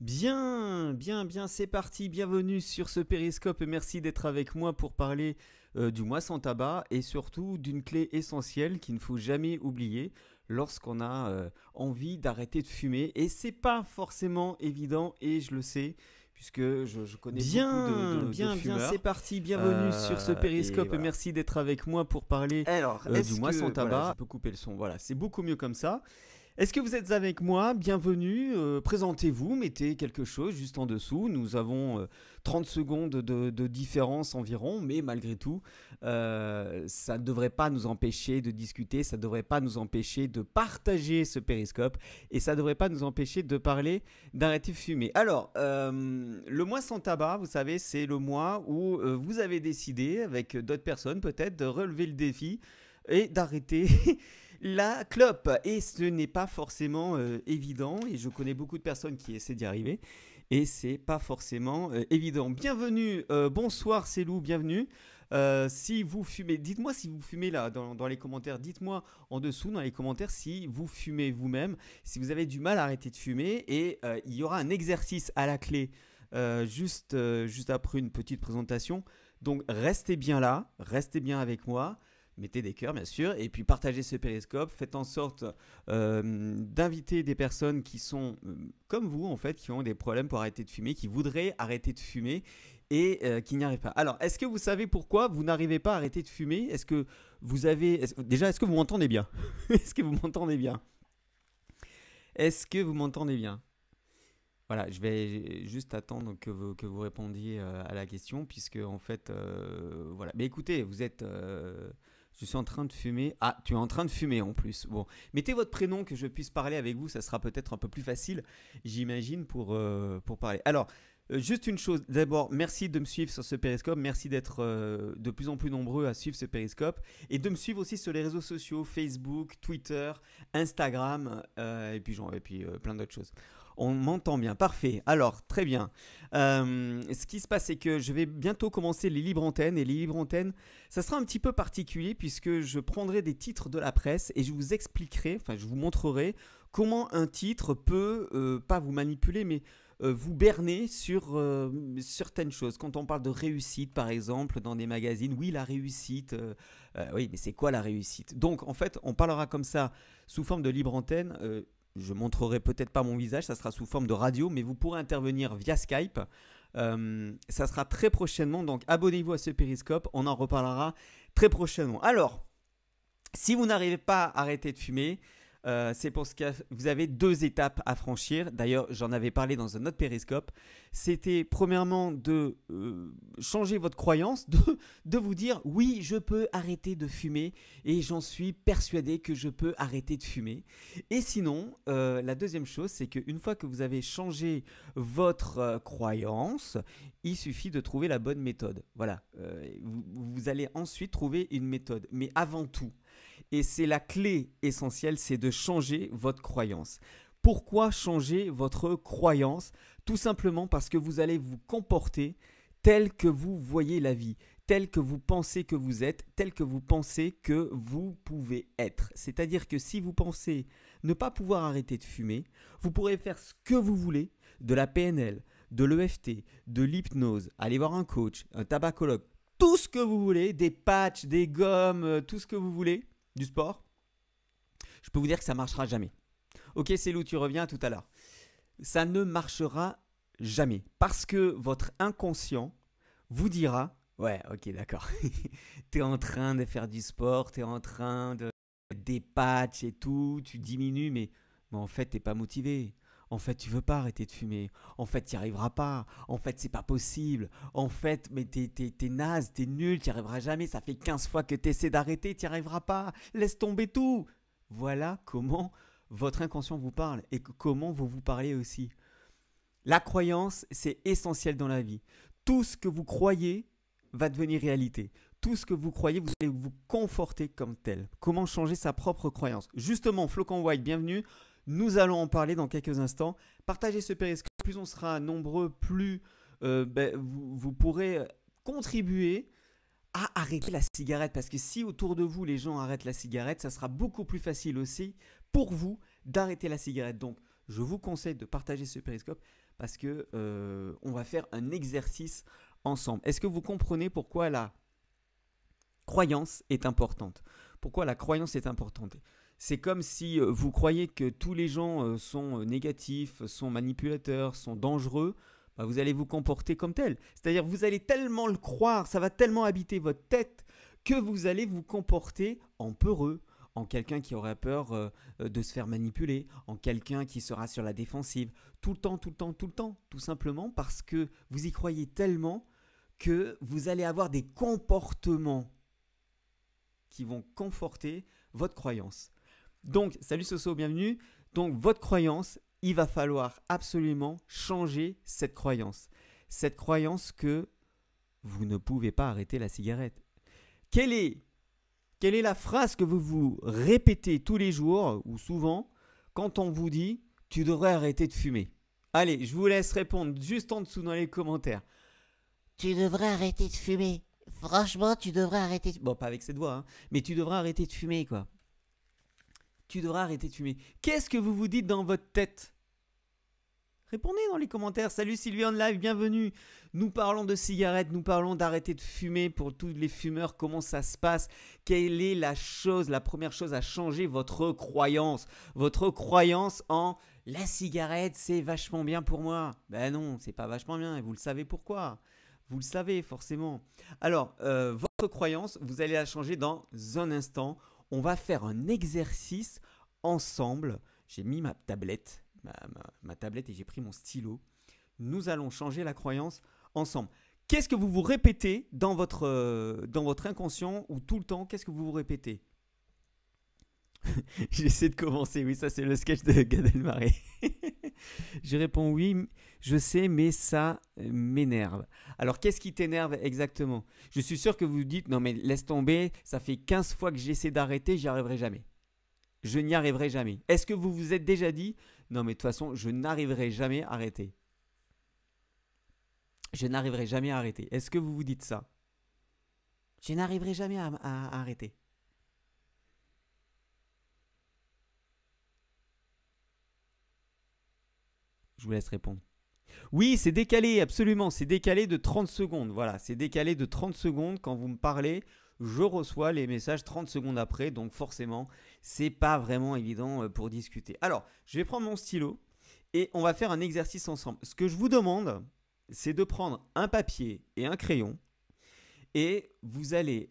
Bien, bien, bien, c'est parti, bienvenue sur ce périscope et merci d'être avec moi pour parler euh, du mois sans tabac et surtout d'une clé essentielle qu'il ne faut jamais oublier lorsqu'on a euh, envie d'arrêter de fumer et c'est pas forcément évident et je le sais puisque je, connais bien, beaucoup de, bien, bien, c'est parti, bienvenue euh, sur ce périscope et, merci d'être avec moi pour parler du mois sans tabac. Voilà, je peux couper le son, voilà, c'est beaucoup mieux comme ça. Est-ce que vous êtes avec moi Bienvenue, euh, présentez-vous, mettez quelque chose juste en dessous. Nous avons 30 euh, secondes de, différence environ, mais malgré tout, euh, ça ne devrait pas nous empêcher de discuter, ça ne devrait pas nous empêcher de partager ce périscope et ça ne devrait pas nous empêcher de parler d'arrêter de fumer. Alors, le mois sans tabac, vous savez, c'est le mois où vous avez décidé, avec d'autres personnes peut-être, de relever le défi et d'arrêter. la clope. Et ce n'est pas forcément euh, évident, et je connais beaucoup de personnes qui essaient d'y arriver, et c'est pas forcément euh, évident. Bienvenue, euh, bonsoir, c'est Lou, bienvenue. si vous fumez, dites-moi si vous fumez là dans, dans les commentaires, dites-moi en dessous dans les commentaires si vous fumez vous-même, si vous avez du mal à arrêter de fumer, et il y aura un exercice à la clé juste, juste après une petite présentation. Donc restez bien là, restez bien avec moi mettez des cœurs bien sûr, et puis partagez ce périscope, faites en sorte euh, d'inviter des personnes qui sont euh, comme vous en fait, qui ont des problèmes pour arrêter de fumer, qui voudraient arrêter de fumer et euh, qui n'y arrivent pas. Alors, est-ce que vous savez pourquoi vous n'arrivez pas à arrêter de fumer Est-ce que vous avez... déjà, est-ce que vous m'entendez bien Est-ce que vous m'entendez bien Est-ce que vous m'entendez bien voilà, je vais juste attendre que vous, répondiez à la question, puisque en fait, voilà. Mais écoutez, vous êtes, je suis en train de fumer. Ah, tu es en train de fumer en plus. Bon, mettez votre prénom que je puisse parler avec vous, ça sera peut-être un peu plus facile, j'imagine, pour, euh, pour parler. Alors, euh, juste une chose, d'abord, merci de me suivre sur ce périscope, merci d'être euh, de plus en plus nombreux à suivre ce périscope et de me suivre aussi sur les réseaux sociaux, Facebook, Twitter, Instagram, et puis, genre, et puis plein d'autres choses. On m'entend bien, parfait. Alors, très bien. Euh, ce qui se passe, c'est que je vais bientôt commencer les libres antennes. Et les libres antennes, ça sera un petit peu particulier puisque je prendrai des titres de la presse et je vous expliquerai, enfin, je vous montrerai comment un titre peut, euh, pas vous manipuler, mais euh, vous berner sur certaines choses. Quand on parle de réussite, par exemple, dans des magazines, oui, la réussite, oui, mais c'est quoi la réussite Donc, en fait, on parlera comme ça, sous forme de libre antenne, je montrerai peut-être pas mon visage, ça sera sous forme de radio, mais vous pourrez intervenir via Skype. Euh, ça sera très prochainement, donc abonnez-vous à ce périscope, on en reparlera très prochainement. Alors, si vous n'arrivez pas à arrêter de fumer, euh, c'est pour ce que vous avez deux étapes à franchir. D'ailleurs, j'en avais parlé dans un autre périscope. C'était premièrement de euh, changer votre croyance, de, vous dire oui, je peux arrêter de fumer et j'en suis persuadé que je peux arrêter de fumer. Et sinon, euh, la deuxième chose, c'est qu'une fois que vous avez changé votre croyance, il suffit de trouver la bonne méthode. Voilà. vous allez ensuite trouver une méthode. Mais avant tout, et c'est la clé essentielle, c'est de changer votre croyance. Pourquoi changer votre croyance Tout simplement parce que vous allez vous comporter tel que vous voyez la vie, tel que vous pensez que vous êtes, tel que vous pensez que vous pouvez être. C'est-à-dire que si vous pensez ne pas pouvoir arrêter de fumer, vous pourrez faire ce que vous voulez, de la PNL, de l'EFT, de l'hypnose, aller voir un coach, un tabacologue, tout ce que vous voulez, des patchs, des gommes, euh, tout ce que vous voulez du sport, je peux vous dire que ça marchera jamais. Ok, c'est tu reviens tout à l'heure. Ça ne marchera jamais parce que votre inconscient vous dira Ouais, ok, d'accord. tu es en train de faire du sport, tu es en train de des patchs et tout, tu diminues, mais, mais en fait, tu n'es pas motivé. En fait, tu veux pas arrêter de fumer. En fait, tu n'y arriveras pas. En fait, c'est pas possible. En fait, mais t'es, t'es, t'es naze, t'es nul, n'y arriveras jamais. Ça fait 15 fois que tu essaies d'arrêter, tu n'y arriveras pas. Laisse tomber tout. Voilà comment votre inconscient vous parle et comment vous vous parlez aussi. La croyance, c'est essentiel dans la vie. Tout ce que vous croyez va devenir réalité. Tout ce que vous croyez, vous allez vous conforter comme tel. Comment changer sa propre croyance Justement, Flocon White, bienvenue. Nous allons en parler dans quelques instants. Partagez ce périscope. Plus on sera nombreux, plus euh, ben, vous, pourrez euh, contribuer à arrêter la cigarette. Parce que si autour de vous les gens arrêtent la cigarette, ça sera beaucoup plus facile aussi pour vous d'arrêter la cigarette. Donc, je vous conseille de partager ce périscope parce que euh, on va faire un exercice ensemble. Est-ce que vous comprenez pourquoi la croyance est importante Pourquoi la croyance est importante c'est comme si euh, vous croyez que tous les gens euh, sont euh, négatifs, sont manipulateurs, sont dangereux. Bah, vous allez vous comporter comme tel. C'est-à-dire vous allez tellement le croire, ça va tellement habiter votre tête que vous allez vous comporter en peureux, en quelqu'un qui aurait peur de se faire manipuler, en quelqu'un qui sera sur la défensive, tout le temps, tout le temps, tout le temps, tout simplement parce que vous y croyez tellement que vous allez avoir des comportements qui vont conforter votre croyance. Donc, salut Soso, bienvenue. Donc, votre croyance, il va falloir absolument changer cette croyance. Cette croyance que vous ne pouvez pas arrêter la cigarette. Quelle est, quelle est la phrase que vous vous répétez tous les jours ou souvent quand on vous dit tu devrais arrêter de fumer Allez, je vous laisse répondre juste en dessous dans les commentaires. Tu devrais arrêter de fumer. Franchement, tu devrais arrêter. De... Bon, pas avec cette voix, hein, mais tu devrais arrêter de fumer, quoi tu devras arrêter de fumer. Qu'est-ce que vous vous dites dans votre tête Répondez dans les commentaires. Salut sylviane Live, bienvenue. Nous parlons de cigarettes, nous parlons d'arrêter de fumer pour tous les fumeurs, comment ça se passe, quelle est la chose, la première chose à changer, votre croyance. Votre croyance en la cigarette, c'est vachement bien pour moi. Ben non, c'est pas vachement bien et vous le savez pourquoi. Vous le savez forcément. Alors, euh, votre croyance, vous allez la changer dans un instant on va faire un exercice ensemble. J'ai mis ma tablette, ma, tablette et j'ai pris mon stylo. Nous allons changer la croyance ensemble. Qu'est-ce que vous vous répétez dans votre, euh, dans votre inconscient ou tout le temps Qu'est-ce que vous vous répétez J'essaie de commencer. Oui, ça c'est le sketch de Gad Elmaleh. je réponds oui, je sais, mais ça euh, m'énerve. Alors qu'est-ce qui t'énerve exactement Je suis sûr que vous dites, non mais laisse tomber, ça fait 15 fois que j'essaie d'arrêter, j'y arriverai jamais. Je n'y arriverai jamais. Est-ce que vous vous êtes déjà dit, non mais de toute façon, je n'arriverai jamais à arrêter Je n'arriverai jamais à arrêter. Est-ce que vous vous dites ça Je n'arriverai jamais à arrêter. Je vous laisse répondre. Oui, c'est décalé, absolument. C'est décalé de 30 secondes. Voilà, c'est décalé de 30 secondes quand vous me parlez. Je reçois les messages 30 secondes après, donc forcément, c'est pas vraiment évident euh, pour discuter. Alors, je vais prendre mon stylo et on va faire un exercice ensemble. Ce que je vous demande, c'est de prendre un papier et un crayon et vous allez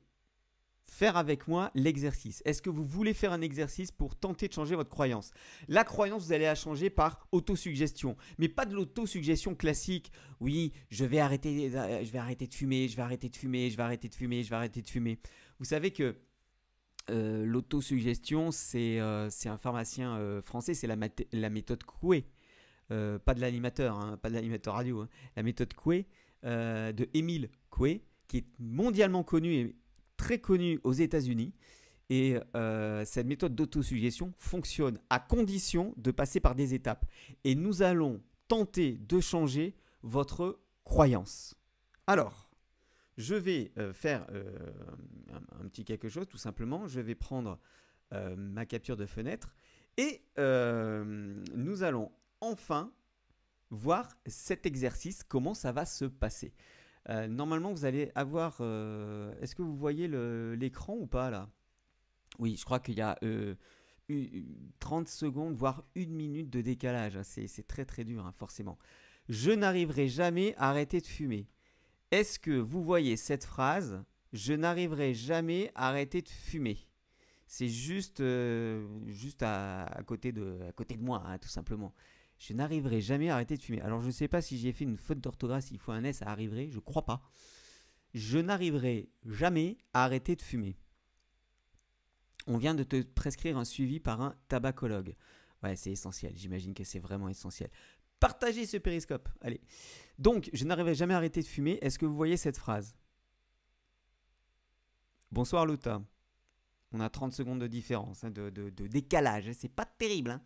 faire avec moi l'exercice. Est-ce que vous voulez faire un exercice pour tenter de changer votre croyance La croyance, vous allez la changer par autosuggestion, mais pas de l'autosuggestion classique. Oui, je vais arrêter euh, je vais arrêter de fumer, je vais arrêter de fumer, je vais arrêter de fumer, je vais arrêter de fumer. Vous savez que euh, l'autosuggestion, euh, c'est un pharmacien français, c'est la, la, méthode Coué. pas de l'animateur, hein, pas de l'animateur radio. Hein. La méthode Coué de Émile Coué, qui est mondialement connue et très connue aux États-Unis. Et euh, cette méthode d'autosuggestion fonctionne à condition de passer par des étapes. Et nous allons tenter de changer votre croyance. Alors, je vais euh, faire euh, un, petit quelque chose, tout simplement. Je vais prendre ma capture de fenêtre. Et nous allons enfin voir cet exercice, comment ça va se passer. Euh, normalement, vous allez avoir. Euh, est-ce que vous voyez l'écran ou pas là Oui, je crois qu'il y a 30 euh, secondes, voire une minute de décalage. Hein. C'est très très dur, hein, forcément. Je n'arriverai jamais à arrêter de fumer. Est-ce que vous voyez cette phrase Je n'arriverai jamais à arrêter de fumer. C'est juste, juste à, côté de, à côté de moi, hein, tout simplement je n'arriverai jamais à arrêter de fumer. Alors je ne sais pas si j'ai fait une faute d'orthographe, il faut un S à arriver. je ne crois pas. Je n'arriverai jamais à arrêter de fumer. On vient de te prescrire un suivi par un tabacologue. Ouais, c'est essentiel, j'imagine que c'est vraiment essentiel. Partagez ce périscope, allez. Donc, je n'arriverai jamais à arrêter de fumer. Est-ce que vous voyez cette phrase Bonsoir Luta. On a 30 secondes de différence, hein, de, de, de, décalage. Hein, c'est pas terrible. Hein.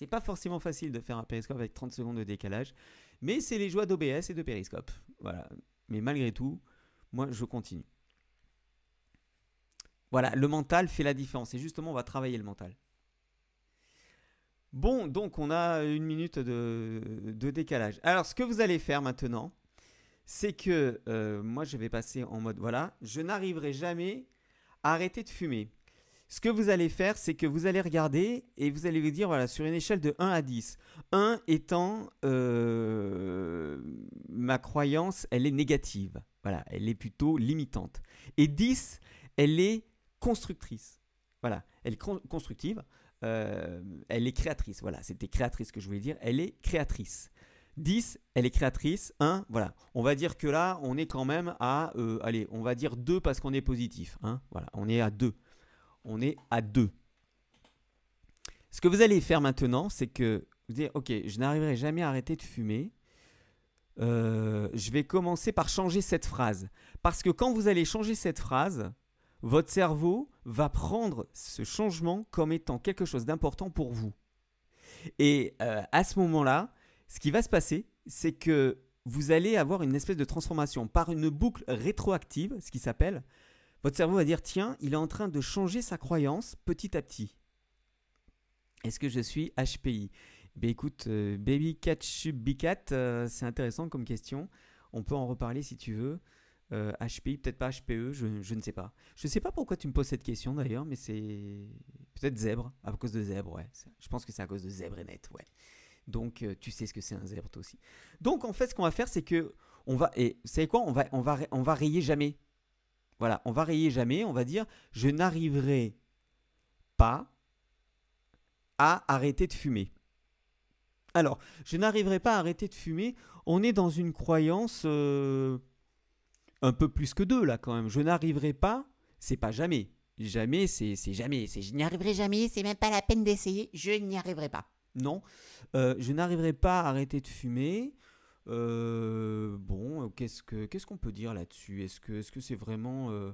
C'est pas forcément facile de faire un périscope avec 30 secondes de décalage, mais c'est les joies d'OBS et de périscope. Voilà. Mais malgré tout, moi je continue. Voilà, le mental fait la différence et justement on va travailler le mental. Bon, donc on a une minute de, décalage. Alors ce que vous allez faire maintenant, c'est que euh, moi je vais passer en mode voilà, je n'arriverai jamais à arrêter de fumer. Ce que vous allez faire, c'est que vous allez regarder et vous allez vous dire, voilà, sur une échelle de 1 à 10, 1 étant euh, ma croyance, elle est négative, voilà, elle est plutôt limitante. Et 10, elle est constructrice, voilà, elle est constructive, euh, elle est créatrice, voilà, c'était créatrice que je voulais dire, elle est créatrice. 10, elle est créatrice. 1, voilà. On va dire que là, on est quand même à, euh, allez, on va dire 2 parce qu'on est positif. Hein, voilà, on est à 2 on est à 2. Ce que vous allez faire maintenant, c'est que vous dites, ok, je n'arriverai jamais à arrêter de fumer. Euh, je vais commencer par changer cette phrase. Parce que quand vous allez changer cette phrase, votre cerveau va prendre ce changement comme étant quelque chose d'important pour vous. Et euh, à ce moment-là, ce qui va se passer, c'est que vous allez avoir une espèce de transformation par une boucle rétroactive, ce qui s'appelle, votre cerveau va dire, tiens, il est en train de changer sa croyance petit à petit. Est-ce que je suis HPI eh ben écoute, euh, Baby euh, c'est intéressant comme question. On peut en reparler si tu veux. HPI, euh, peut-être pas HPE, je, ne sais pas. Je ne sais pas pourquoi tu me poses cette question d'ailleurs, mais c'est peut-être zèbre, à cause de zèbre, ouais. Je pense que c'est à cause de zèbre et net, ouais. Donc euh, tu sais ce que c'est un zèbre toi aussi. Donc en fait, ce qu'on va faire, c'est que on va et c'est quoi On va on va on va rayer jamais voilà, on va rayer jamais, on va dire je n'arriverai pas à arrêter de fumer. Alors, je n'arriverai pas à arrêter de fumer, on est dans une croyance euh, un peu plus que deux là quand même. Je n'arriverai pas, c'est pas jamais. Jamais, c'est jamais. C'est je n'y arriverai jamais, c'est même pas la peine d'essayer, je n'y arriverai pas. Non, euh, je n'arriverai pas à arrêter de fumer. Euh, bon, qu'est-ce qu'est-ce qu'on peut dire là-dessus Est-ce que est-ce que c'est vraiment euh,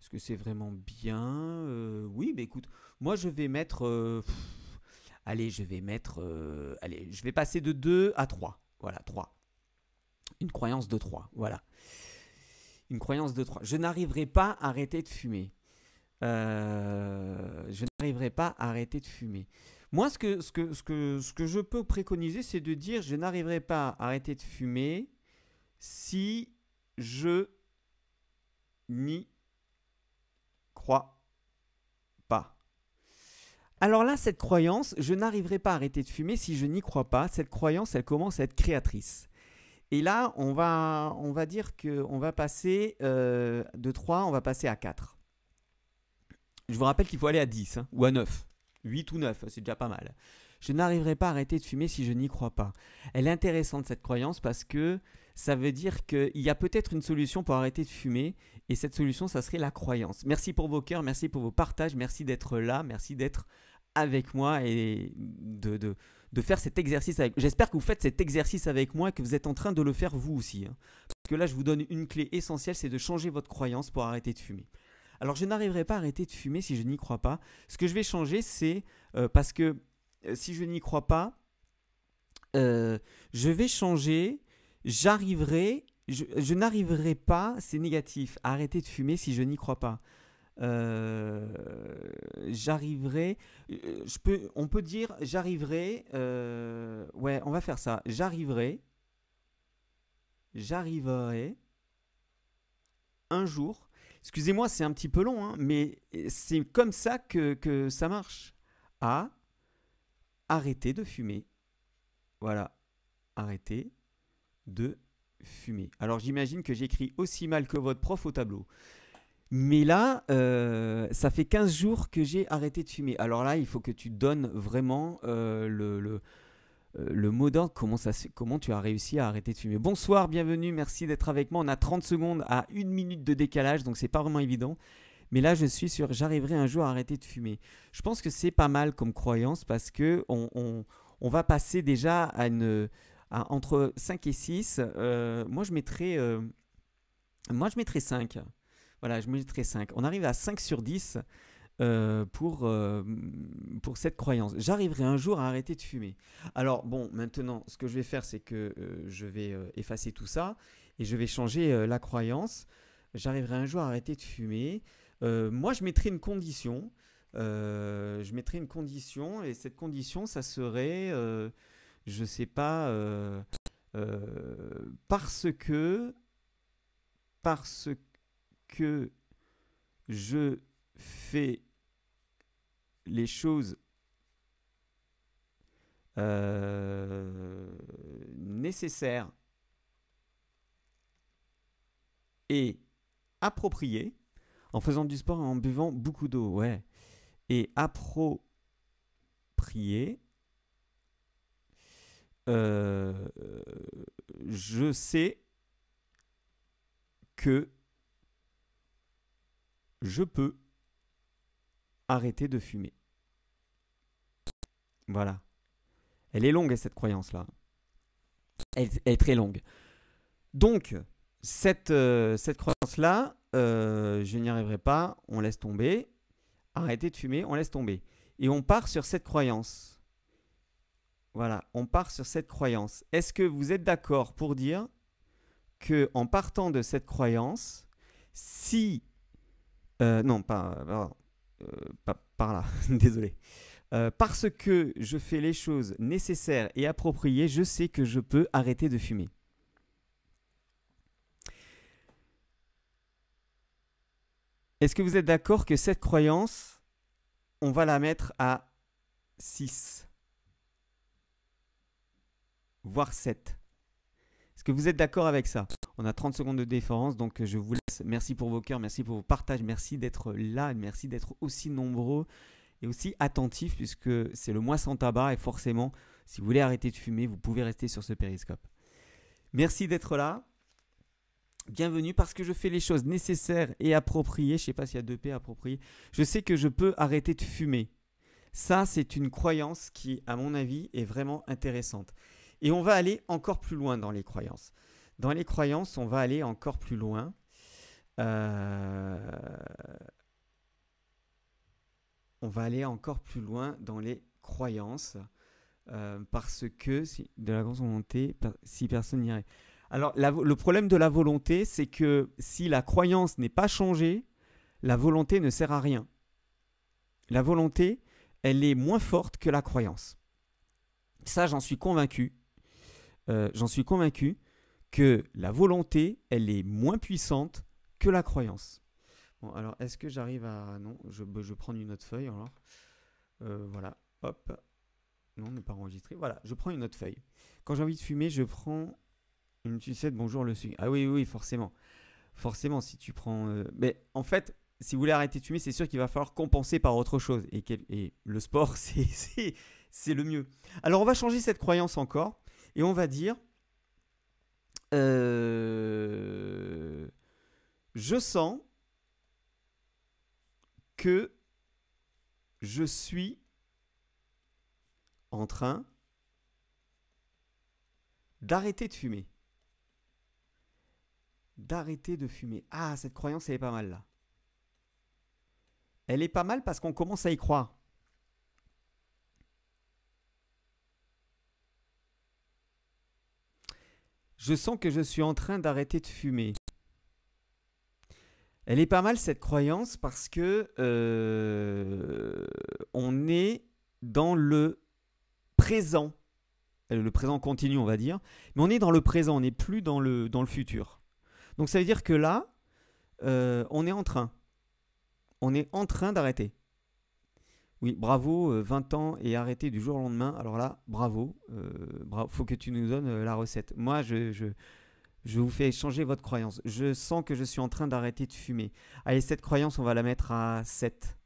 ce que c'est vraiment bien euh, Oui, mais bah écoute, moi je vais mettre allez, je vais mettre allez, je vais passer de 2 à 3. Voilà, 3. Une croyance de 3, voilà. Une croyance de 3. Je n'arriverai pas à arrêter de fumer. je n'arriverai pas à arrêter de fumer. Moi, ce que, je peux préconiser, c'est de dire je n'arriverai pas à arrêter de fumer si je n'y crois pas. Alors là, cette croyance, je n'arriverai pas à arrêter de fumer si je n'y crois pas, cette croyance, elle commence à être créatrice. Et là, on va, dire qu'on va passer euh, de 3, on va passer à 4. Je vous rappelle qu'il faut aller à 10 hein, ou à 9. 8 ou 9, c'est déjà pas mal. Je n'arriverai pas à arrêter de fumer si je n'y crois pas. Elle est intéressante cette croyance parce que ça veut dire qu'il y a peut-être une solution pour arrêter de fumer et cette solution, ça serait la croyance. Merci pour vos cœurs, merci pour vos partages, merci d'être là, merci d'être avec moi et de, faire cet exercice avec J'espère que vous faites cet exercice avec moi et que vous êtes en train de le faire vous aussi. Hein. Parce que là, je vous donne une clé essentielle, c'est de changer votre croyance pour arrêter de fumer. Alors je n'arriverai pas à arrêter de fumer si je n'y crois pas. Ce que je vais changer, c'est euh, parce que euh, si je n'y crois pas, euh, je vais changer, j'arriverai, je, n'arriverai pas, c'est négatif, à arrêter de fumer si je n'y crois pas. j'arriverai, on peut dire j'arriverai, ouais, on va faire ça, j'arriverai, j'arriverai un jour Excusez-moi, c'est un petit peu long, hein, mais c'est comme ça que, ça marche. A, arrêter de fumer. Voilà, arrêter de fumer. Alors j'imagine que j'écris aussi mal que votre prof au tableau. Mais là, euh, ça fait 15 jours que j'ai arrêté de fumer. Alors là, il faut que tu donnes vraiment euh, le, le euh, le mot d'ordre, comment, comment tu as réussi à arrêter de fumer. Bonsoir, bienvenue, merci d'être avec moi. On a 30 secondes à une minute de décalage, donc c'est pas vraiment évident. Mais là, je suis sûr, j'arriverai un jour à arrêter de fumer. Je pense que c'est pas mal comme croyance parce que on, va passer déjà à, une, entre 5 et 6. Euh, moi, je mettrais, euh, moi, je mettrais 5. Voilà, je mettrais 5. On arrive à 5 sur 10. Euh, pour, euh, pour cette croyance. J'arriverai un jour à arrêter de fumer. Alors bon, maintenant, ce que je vais faire, c'est que euh, je vais effacer tout ça et je vais changer la croyance. J'arriverai un jour à arrêter de fumer. moi, je mettrai une condition. je mettrai une condition et cette condition, ça serait, je sais pas, parce que, parce que je fait les choses euh, nécessaires et appropriées en faisant du sport et en buvant beaucoup d'eau, ouais. Et approprié, euh, je sais que je peux arrêter de fumer. Voilà. Elle est longue, cette croyance-là. Elle, est très longue. Donc, cette, euh, cette croyance-là, euh, je n'y arriverai pas, on laisse tomber. Arrêtez de fumer, on laisse tomber. Et on part sur cette croyance. Voilà, on part sur cette croyance. Est-ce que vous êtes d'accord pour dire que en partant de cette croyance, si... Euh, non, pas... Pardon, euh, par là, désolé. Euh, parce que je fais les choses nécessaires et appropriées, je sais que je peux arrêter de fumer. Est-ce que vous êtes d'accord que cette croyance, on va la mettre à 6, voire 7 Est-ce que vous êtes d'accord avec ça on a 30 secondes de défense, donc euh, je vous laisse. Merci pour vos cœurs, merci pour vos partages, merci d'être euh, là, merci d'être aussi nombreux et aussi attentifs, puisque c'est le mois sans tabac et forcément, si vous voulez arrêter de fumer, vous pouvez rester sur ce périscope. Merci d'être là. Bienvenue parce que je fais les choses nécessaires et appropriées. Je sais pas s'il y a deux P appropriées. Je sais que je peux arrêter de fumer. Ça, c'est une croyance qui, à mon avis, est vraiment intéressante. Et on va aller encore plus loin dans les croyances. Dans les croyances, on va aller encore plus loin. Euh, on va aller encore plus loin dans les croyances. Euh, parce que de la grosse volonté, si personne n'irait. Alors, le problème de la volonté, c'est que si la croyance n'est pas changée, la volonté ne sert à rien. La volonté, elle est moins forte que la croyance. Ça, j'en suis convaincu. Euh, j'en suis convaincu que la volonté, elle est moins puissante que la croyance. Bon, alors, est-ce que j'arrive à... Non, je, bah, je prends une autre feuille, alors. Euh, voilà, hop. Non, n'est pas enregistré. Voilà, je prends une autre feuille. Quand j'ai envie de fumer, je prends une sucette, bonjour le sucre. Ah oui, oui, oui, forcément. Forcément, si tu prends... Euh, mais en fait, si vous voulez arrêter de fumer, c'est sûr qu'il va falloir compenser par autre chose. Et, et le sport, c'est le mieux. Alors, on va changer cette croyance encore. Et on va dire, euh, je sens que je suis en train d'arrêter de fumer. D'arrêter de fumer. Ah, cette croyance, elle est pas mal là. Elle est pas mal parce qu'on commence à y croire. Je sens que je suis en train d'arrêter de fumer. Elle est pas mal cette croyance parce que euh, on est dans le présent, euh, le présent continu on va dire, mais on est dans le présent, on n'est plus dans le, dans le futur. Donc ça veut dire que là, euh, on est en train, on est en train d'arrêter. Oui, bravo, 20 euh, ans et arrêté du jour au lendemain. Alors là, bravo, euh, faut que tu nous donnes euh, la recette. Moi, je, je, vous fais échanger votre croyance. Je sens que je suis en train d'arrêter de fumer. Allez, cette croyance, on va la mettre à 7.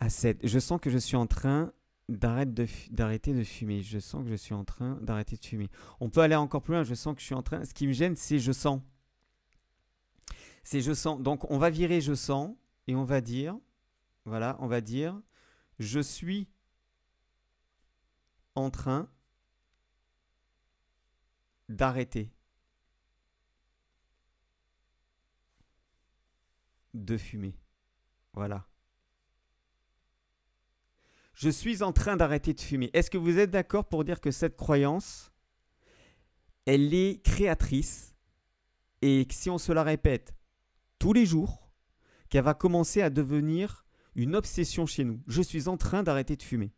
À 7. Je sens que je suis en train d'arrêter de, de fumer. Je sens que je suis en train d'arrêter de fumer. On peut aller encore plus loin. Je sens que je suis en train. Ce qui me gêne, c'est je sens. C'est je sens. Donc, on va virer je sens et on va dire, voilà, on va dire, je suis en train d'arrêter de fumer. Voilà. Je suis en train d'arrêter de fumer. Est-ce que vous êtes d'accord pour dire que cette croyance, elle est créatrice et que si on se la répète tous les jours, va commencer à devenir une obsession chez nous. Je suis en train d'arrêter de fumer.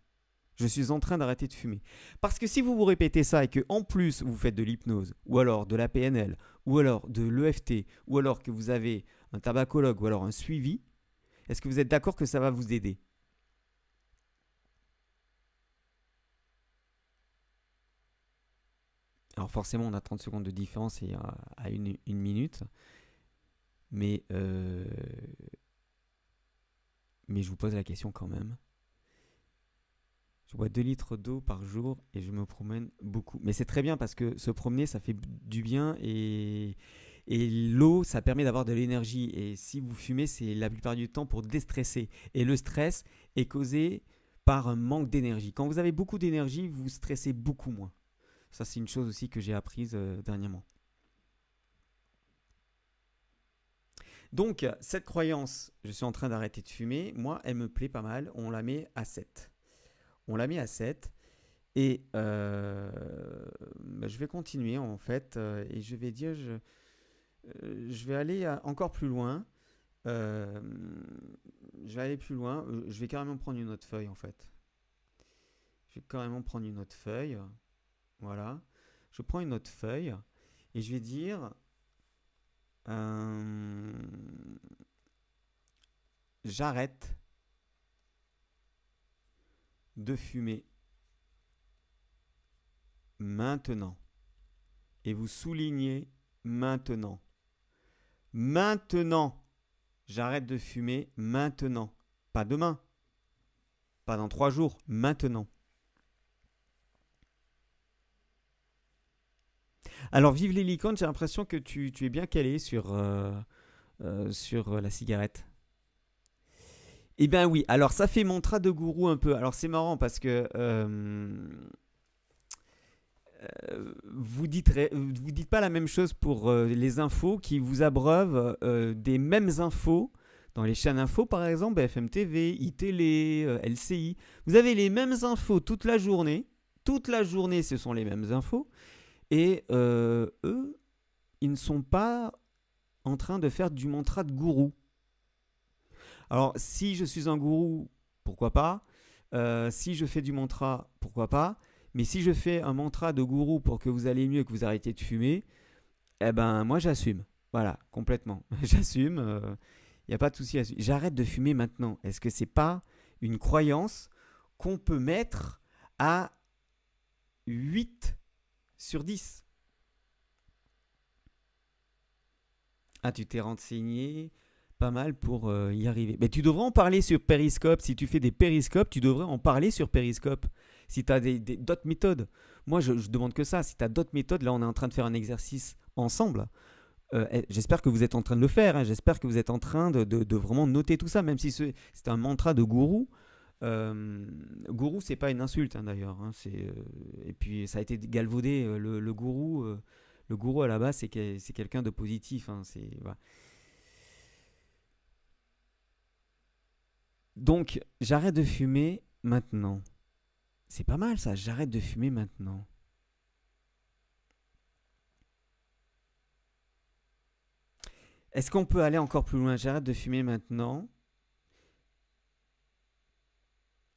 Je suis en train d'arrêter de fumer. Parce que si vous vous répétez ça et que en plus vous faites de l'hypnose, ou alors de la PNL, ou alors de l'EFT, ou alors que vous avez un tabacologue, ou alors un suivi, est-ce que vous êtes d'accord que ça va vous aider Alors forcément, on a 30 secondes de différence et euh, à une, une minute. Mais, euh, mais je vous pose la question quand même. Je bois 2 litres d'eau par jour et je me promène beaucoup. Mais c'est très bien parce que se promener, ça fait du bien et, et l'eau, ça permet d'avoir de l'énergie. Et si vous fumez, c'est la plupart du temps pour déstresser. Et le stress est causé par un manque d'énergie. Quand vous avez beaucoup d'énergie, vous stressez beaucoup moins. Ça, c'est une chose aussi que j'ai apprise euh, dernièrement. Donc, cette croyance, je suis en train d'arrêter de fumer, moi, elle me plaît pas mal. On la met à 7. On la met à 7. Et euh, bah, je vais continuer, en fait. Euh, et je vais dire, je, euh, vais aller encore plus loin. je vais aller plus loin. Je vais carrément prendre une autre feuille, en fait. Je vais carrément prendre une autre feuille. Voilà. Je prends une autre feuille. Et je vais dire, euh, j'arrête de fumer maintenant. Et vous soulignez maintenant. Maintenant. J'arrête de fumer maintenant. Pas demain. Pas dans trois jours. Maintenant. Alors, vive les j'ai l'impression que tu, es bien calé sur, euh, euh, sur euh, la cigarette. Eh bien oui, alors ça fait mantra de gourou un peu. Alors c'est marrant parce que vous dites vous dites pas la même chose pour les infos qui vous abreuvent des mêmes infos dans les chaînes infos par exemple FMTV, TV, iTélé, LCI. Vous avez les mêmes infos toute la journée. Toute la journée, ce sont les mêmes infos. Et euh, eux, ils ne sont pas en train de faire du mantra de gourou. Alors, si je suis un gourou, pourquoi pas euh, Si je fais du mantra, pourquoi pas Mais si je fais un mantra de gourou pour que vous allez mieux, que vous arrêtez de fumer, eh ben, moi, j'assume. Voilà, complètement. j'assume. Il euh, n'y a pas de souci. J'arrête de fumer maintenant. Est-ce que ce n'est pas une croyance qu'on peut mettre à 8 sur 10. Ah, tu t'es renseigné pas mal pour euh, y arriver. Mais tu devrais en parler sur Periscope. Si tu fais des Periscope, tu devrais en parler sur Periscope. Si tu as d'autres méthodes. Moi, je, je, demande que ça. Si tu as d'autres méthodes, là, on est en train de faire un exercice ensemble. Euh, eh, j'espère que vous êtes en train de le faire. Hein. J'espère que vous êtes en train de, vraiment noter tout ça, même si c'est un mantra de gourou. Euh, gourou, c'est pas une insulte hein, d'ailleurs. Hein, euh, et puis ça a été galvaudé. Euh, le, gourou, le gourou à la base, c'est quelqu'un de positif. Hein, Donc, j'arrête de fumer maintenant. C'est pas mal ça, j'arrête de fumer maintenant. Est-ce qu'on peut aller encore plus loin J'arrête de fumer maintenant.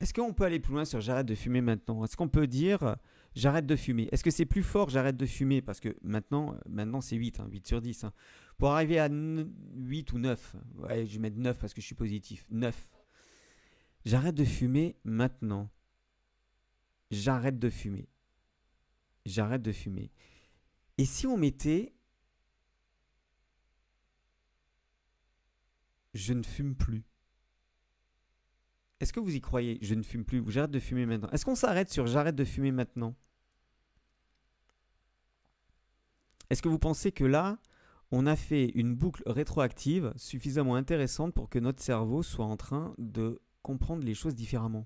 Est-ce qu'on peut aller plus loin sur j'arrête de fumer maintenant Est-ce qu'on peut dire j'arrête de fumer Est-ce que c'est plus fort j'arrête de fumer Parce que maintenant, euh, maintenant c'est 8, 8 hein, sur 10. Hein. Pour arriver à 8 ou 9, je vais mettre 9 parce que je suis positif, 9. J'arrête de fumer maintenant. J'arrête de fumer. J'arrête de fumer. Et si on mettait je ne fume plus est-ce que vous y croyez Je ne fume plus j'arrête de fumer maintenant. Est-ce qu'on s'arrête sur j'arrête de fumer maintenant Est-ce que vous pensez que là, on a fait une boucle rétroactive suffisamment intéressante pour que notre cerveau soit en train de comprendre les choses différemment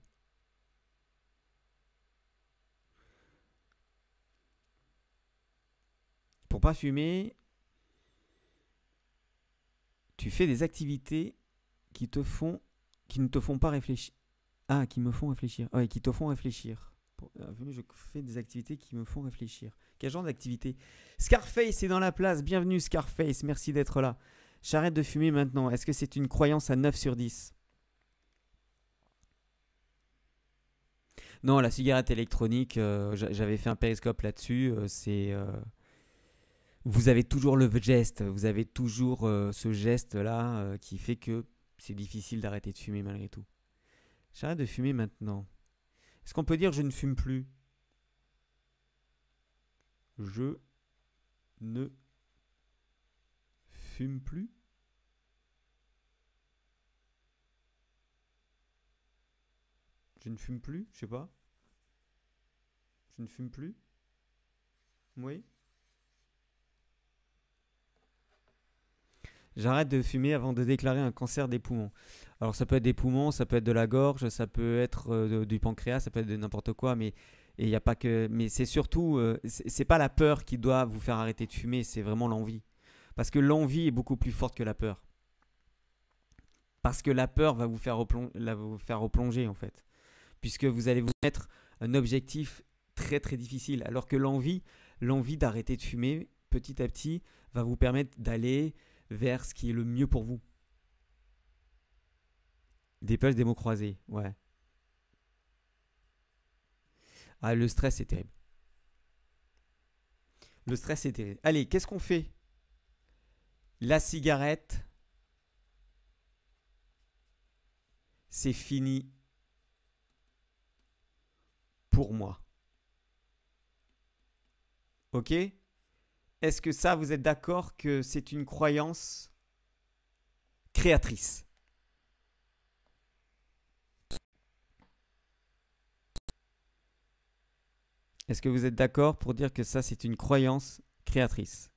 Pour pas fumer, tu fais des activités qui te font qui ne te font pas réfléchir. Ah, qui me font réfléchir. Oui, qui te font réfléchir. Euh, je fais des activités qui me font réfléchir. Quel genre d'activité Scarface est dans la place. Bienvenue Scarface, merci d'être là. J'arrête de fumer maintenant. Est-ce que c'est une croyance à 9 sur 10 Non, la cigarette électronique, euh, j'avais fait un périscope là-dessus. Euh, c'est. vous avez toujours le geste, vous avez toujours ce geste-là qui fait que c'est difficile d'arrêter de fumer malgré tout. J'arrête de fumer maintenant. Est-ce qu'on peut dire je ne fume plus Je ne fume plus Je ne fume plus, je sais pas. Je ne fume plus Oui j'arrête de fumer avant de déclarer un cancer des poumons. Alors ça peut être des poumons, ça peut être de la gorge, ça peut être euh, du pancréas, ça peut être de n'importe quoi, mais il a pas que. Mais c'est surtout, euh, c'est pas la peur qui doit vous faire arrêter de fumer, c'est vraiment l'envie, parce que l'envie est beaucoup plus forte que la peur, parce que la peur va vous faire replonger, vous faire replonger en fait, puisque vous allez vous mettre un objectif très très difficile, alors que l'envie, l'envie d'arrêter de fumer petit à petit va vous permettre d'aller vers ce qui est le mieux pour vous. Des pages, des mots croisés, ouais. Ah, le stress, est terrible. Le stress, est terrible. Allez, qu'est-ce qu'on fait La cigarette, c'est fini pour moi. Ok est-ce que ça, vous êtes d'accord que c'est une croyance créatrice Est-ce que vous êtes d'accord pour dire que ça, c'est une croyance créatrice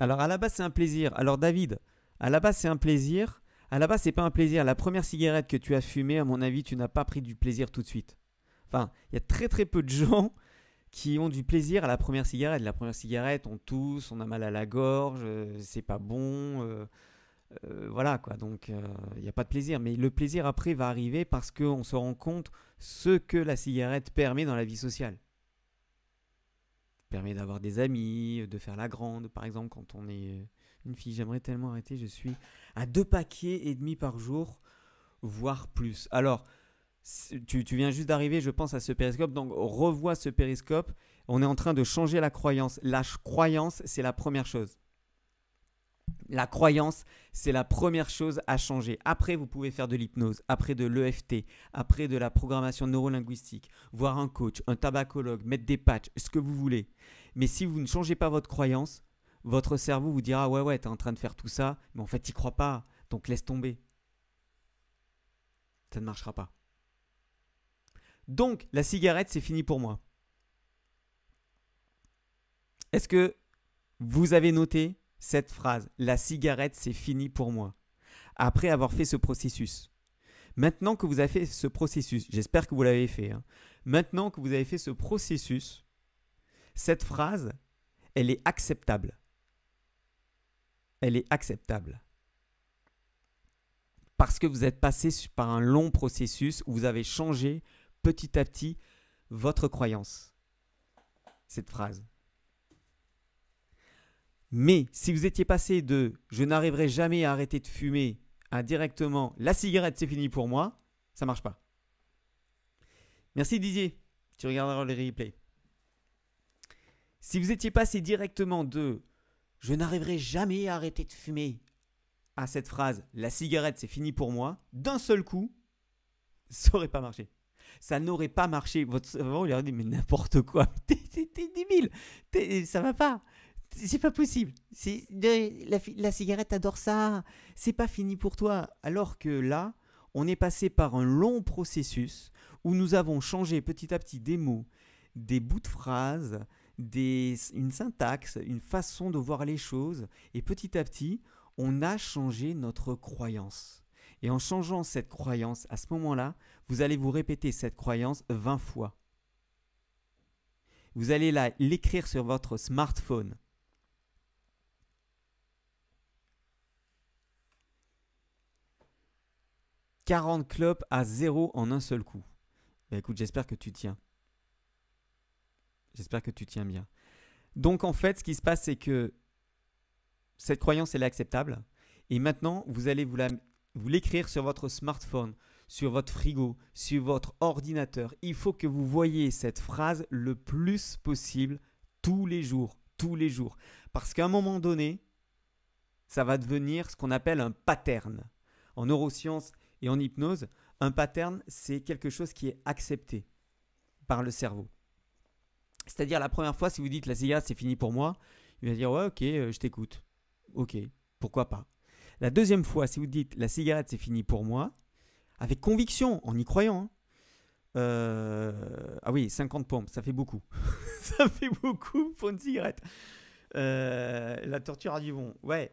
Alors à la base c'est un plaisir. Alors David, à la base c'est un plaisir. À la base, c'est pas un plaisir. La première cigarette que tu as fumée, à mon avis, tu n'as pas pris du plaisir tout de suite. Enfin, il y a très très peu de gens qui ont du plaisir à la première cigarette. La première cigarette, on tousse, on a mal à la gorge, euh, c'est pas bon. Euh, euh, voilà quoi, donc il n'y a pas de plaisir. Mais le plaisir après va arriver parce qu'on se rend compte ce que la cigarette permet dans la vie sociale. permet d'avoir des amis, de faire la grande, par exemple, quand on est une fille, j'aimerais tellement arrêter, je suis à deux paquets et demi par jour, voire plus. Alors, tu, viens juste d'arriver, je pense, à ce périscope, donc revois ce périscope. On est en train de changer la croyance. La croyance, c'est la première chose. La croyance, c'est la première chose à changer. Après, vous pouvez faire de l'hypnose, après de l'EFT, après de la programmation neurolinguistique, voir un coach, un tabacologue, mettre des patchs, ce que vous voulez. Mais si vous ne changez pas votre croyance, votre cerveau vous dira ouais ouais t'es en train de faire tout ça, mais en fait t'y crois pas, donc laisse tomber. Ça ne marchera pas. Donc la cigarette c'est fini pour moi. Est-ce que vous avez noté cette phrase La cigarette c'est fini pour moi après avoir fait ce processus Maintenant que vous avez fait ce processus, j'espère que vous l'avez fait, hein, maintenant que vous avez fait ce processus, cette phrase, elle est acceptable elle est acceptable. Parce que vous êtes passé par un long processus où vous avez changé petit à petit votre croyance. Cette phrase. Mais si vous étiez passé de je n'arriverai jamais à arrêter de fumer à directement la cigarette c'est fini pour moi, ça ne marche pas. Merci Didier, tu regarderas les replays. Si vous étiez passé directement de je n'arriverai jamais à arrêter de fumer. À cette phrase, la cigarette c'est fini pour moi, d'un seul coup, ça n'aurait pas marché. Ça n'aurait pas marché. Votre cerveau il aurait dit mais n'importe quoi, t'es débile, ça va pas. C'est pas possible. La, la cigarette adore ça. C'est pas fini pour toi. Alors que là, on est passé par un long processus où nous avons changé petit à petit des mots, des bouts de phrases, une syntaxe, une façon de voir les choses, et petit à petit, on a changé notre croyance. Et en changeant cette croyance, à ce moment-là, vous allez vous répéter cette croyance 20 fois. Vous allez l'écrire sur votre smartphone. « 40 clopes à zéro en un seul coup. Bah, écoute, j'espère que tu tiens. J'espère que tu tiens bien. Donc en fait, ce qui se passe, c'est que cette croyance, elle est acceptable. Et maintenant, vous allez vous l'écrire sur votre smartphone, sur votre frigo, sur votre ordinateur. Il faut que vous voyez cette phrase le plus possible tous les jours, tous les jours. Parce qu'à un moment donné, ça va devenir ce qu'on appelle un pattern. En neurosciences et en hypnose, un pattern, c'est quelque chose qui est accepté par le cerveau. C'est-à-dire la première fois, si vous dites la cigarette c'est fini pour moi, il va dire ouais ok, euh, je t'écoute. Ok, pourquoi pas. La deuxième fois, si vous dites la cigarette c'est fini pour moi, avec conviction, en y croyant. Hein, euh, ah oui, 50 pompes, ça fait beaucoup. ça fait beaucoup pour une cigarette. Euh, la torture a du bon, ouais.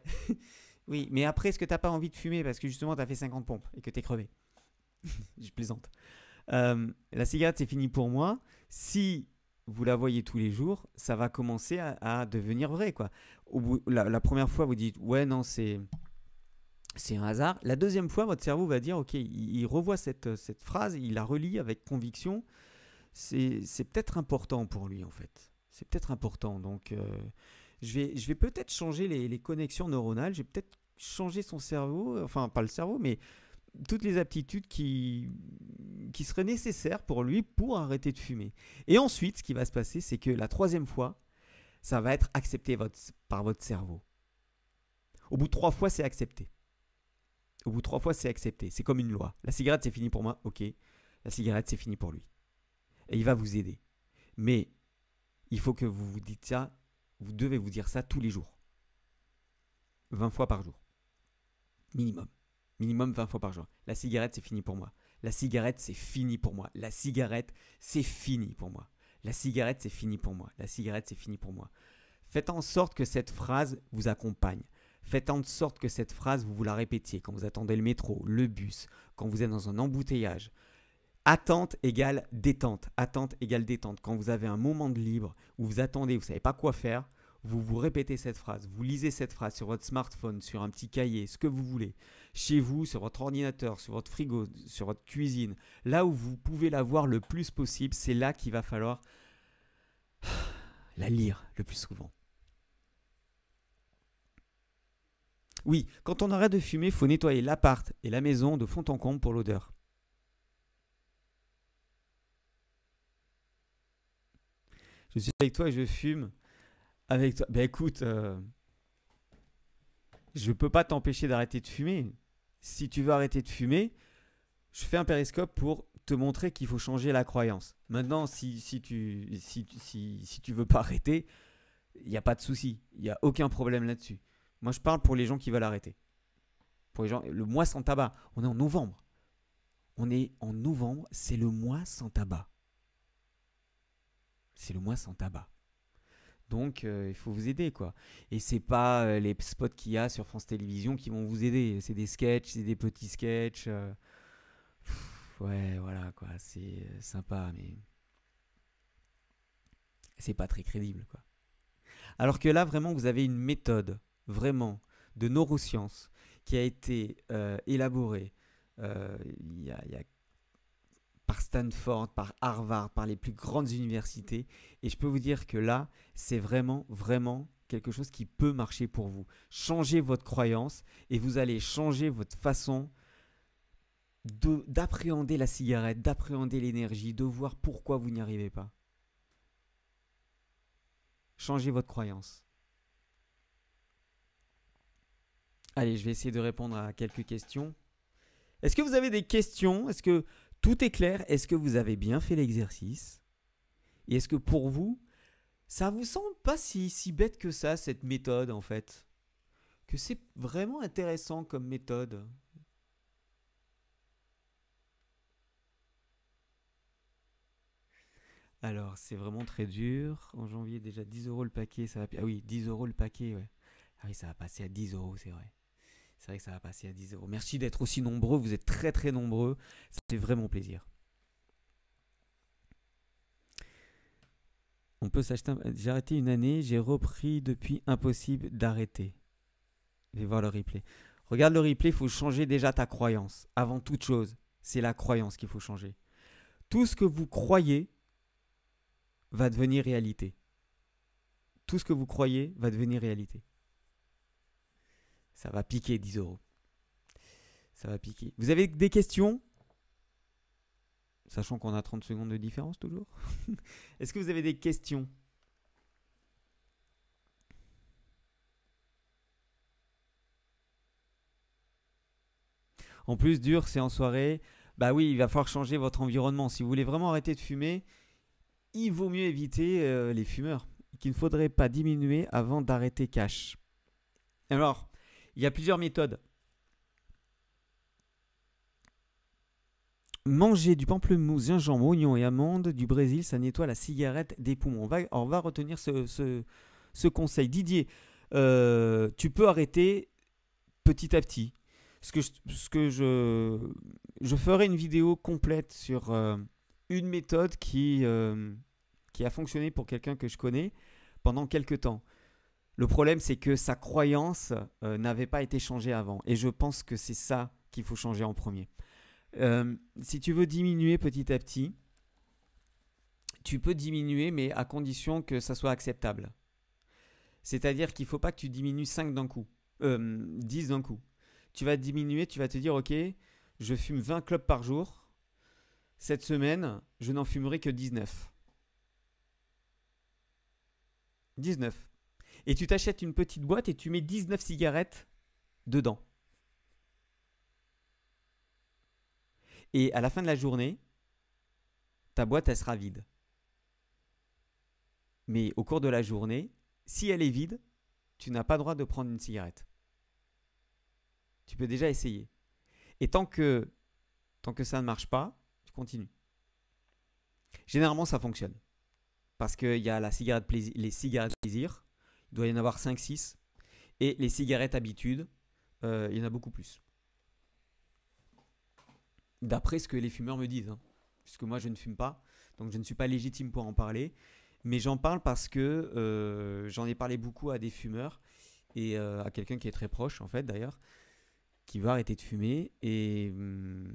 oui, mais après, est-ce que t'as pas envie de fumer parce que justement as fait 50 pompes et que es crevé Je plaisante. la cigarette c'est fini pour moi. Si vous la voyez tous les jours, ça va commencer à, devenir vrai. Quoi. Au la, première fois, vous dites Ouais, non, c'est. C'est un hasard. La deuxième fois, votre cerveau va dire, OK, il, revoit cette, euh, cette phrase, il la relie avec conviction. C'est peut-être important pour lui, en fait. C'est peut-être important. Donc, euh, je vais, je vais peut-être changer les, les, connexions neuronales. Je vais peut-être changer son cerveau. Euh, enfin, pas le cerveau, mais toutes les aptitudes qui, qui seraient nécessaires pour lui pour arrêter de fumer. Et ensuite, ce qui va se passer, c'est que la troisième fois, ça va être accepté par votre cerveau. Au bout de trois fois, c'est accepté. Au bout de trois fois, c'est accepté. C'est comme une loi. La cigarette, c'est fini pour moi. Ok. La cigarette, c'est fini pour lui. Et il va vous aider. Mais il faut que vous vous dites ça. Vous devez vous dire ça tous les jours. 20 fois par jour. Minimum minimum 20 fois par jour. La cigarette, c'est fini pour moi. La cigarette, c'est fini pour moi. La cigarette, c'est fini pour moi. La cigarette, c'est fini pour moi. La cigarette, c'est fini pour moi. Faites en sorte que cette phrase vous accompagne. Faites en sorte que cette phrase, vous vous la répétiez quand vous attendez le métro, le bus, quand vous êtes dans un embouteillage. Attente égale détente. Attente égale détente. Quand vous avez un moment de libre où vous attendez, vous ne savez pas quoi faire, vous vous répétez cette phrase, vous lisez cette phrase sur votre smartphone, sur un petit cahier, ce que vous voulez chez vous, sur votre ordinateur, sur votre frigo, sur votre cuisine, là où vous pouvez la voir le plus possible, c'est là qu'il va falloir la lire le plus souvent. Oui, quand on arrête de fumer, il faut nettoyer l'appart et la maison de fond en comble pour l'odeur. Je suis avec toi et je fume avec toi. Ben écoute, je euh, je peux pas t'empêcher d'arrêter de fumer si tu veux arrêter de fumer, je fais un périscope pour te montrer qu'il faut changer la croyance. Maintenant, si, tu si, tu veux pas arrêter, il n'y a pas de souci, il n'y a aucun problème là-dessus. Moi, je parle pour les gens qui veulent arrêter. Pour les gens, le mois sans tabac, on est en novembre. On est en novembre, c'est le mois sans tabac. C'est le mois sans tabac. Donc, euh, il faut vous aider, quoi. Et c'est pas euh, les spots qu'il y a sur France Télévisions qui vont vous aider. C'est des sketchs, c'est des petits sketchs. Euh. ouais, voilà, quoi. C'est sympa, mais c'est pas très crédible, quoi. Alors que là, vraiment, vous avez une méthode, vraiment, de neurosciences qui a été élaborée il y a par Stanford, par Harvard, par les plus grandes universités. Et je peux vous dire que là, c'est vraiment, vraiment quelque chose qui peut marcher pour vous. Changez votre croyance et vous allez changer votre façon d'appréhender la cigarette, d'appréhender l'énergie, de voir pourquoi vous n'y arrivez pas. Changez votre croyance. Allez, je vais essayer de répondre à quelques questions. Est-ce que vous avez des questions Est-ce que tout est clair Est-ce que vous avez bien fait l'exercice Et est-ce que pour vous, ça vous semble pas si, si bête que ça, cette méthode en fait Que c'est vraiment intéressant comme méthode Alors, c'est vraiment très dur. En janvier, déjà 10 euros le paquet, ça va. Ah oui, 10 euros le paquet, Ah oui, ça va passer à 10 euros, c'est vrai. C'est vrai que ça va passer à 10 euros. Merci d'être aussi nombreux. Vous êtes très très nombreux. C'était vraiment plaisir. On peut s'acheter. Un... J'ai arrêté une année. J'ai repris depuis. Impossible d'arrêter. Je vais voir le replay. Regarde le replay. Il faut changer déjà ta croyance. Avant toute chose, c'est la croyance qu'il faut changer. Tout ce que vous croyez va devenir réalité. Tout ce que vous croyez va devenir réalité. Ça va piquer 10 euros. Ça va piquer. Vous avez des questions Sachant qu'on a 30 secondes de différence toujours. Est-ce que vous avez des questions En plus, dur, c'est en soirée. Bah oui, il va falloir changer votre environnement. Si vous voulez vraiment arrêter de fumer, il vaut mieux éviter euh, les fumeurs, qu'il ne faudrait pas diminuer avant d'arrêter cash. Alors, il y a plusieurs méthodes. Manger du pamplemousse, gingembre, oignon et amande du Brésil, ça nettoie la cigarette des poumons. On va, retenir ce, conseil. Didier, euh, tu peux arrêter petit à petit. Ce que je, ferai une vidéo complète sur euh, une méthode qui, euh, qui a fonctionné pour quelqu'un que je connais pendant quelques temps. Le problème, c'est que sa croyance euh, n'avait pas été changée avant. Et je pense que c'est ça qu'il faut changer en premier. Euh, si tu veux diminuer petit à petit, tu peux diminuer, mais à condition que ça soit acceptable. C'est-à-dire qu'il ne faut pas que tu diminues 5 d'un coup, 10 euh, d'un coup. Tu vas diminuer, tu vas te dire, ok, je fume 20 clubs par jour. Cette semaine, je n'en fumerai que 19. 19. Et tu t'achètes une petite boîte et tu mets 19 cigarettes dedans. Et à la fin de la journée, ta boîte, elle sera vide. Mais au cours de la journée, si elle est vide, tu n'as pas le droit de prendre une cigarette. Tu peux déjà essayer. Et tant que, tant que ça ne marche pas, tu continues. Généralement, ça fonctionne. Parce qu'il y a la cigarette plaisir, les cigarettes plaisir, il doit y en avoir 5-6. Et les cigarettes habitudes, euh, il y en a beaucoup plus. D'après ce que les fumeurs me disent. Hein. Puisque moi, je ne fume pas. Donc, je ne suis pas légitime pour en parler. Mais j'en parle parce que euh, j'en ai parlé beaucoup à des fumeurs. Et euh, à quelqu'un qui est très proche, en fait, d'ailleurs qui va arrêter de fumer. Et hmm,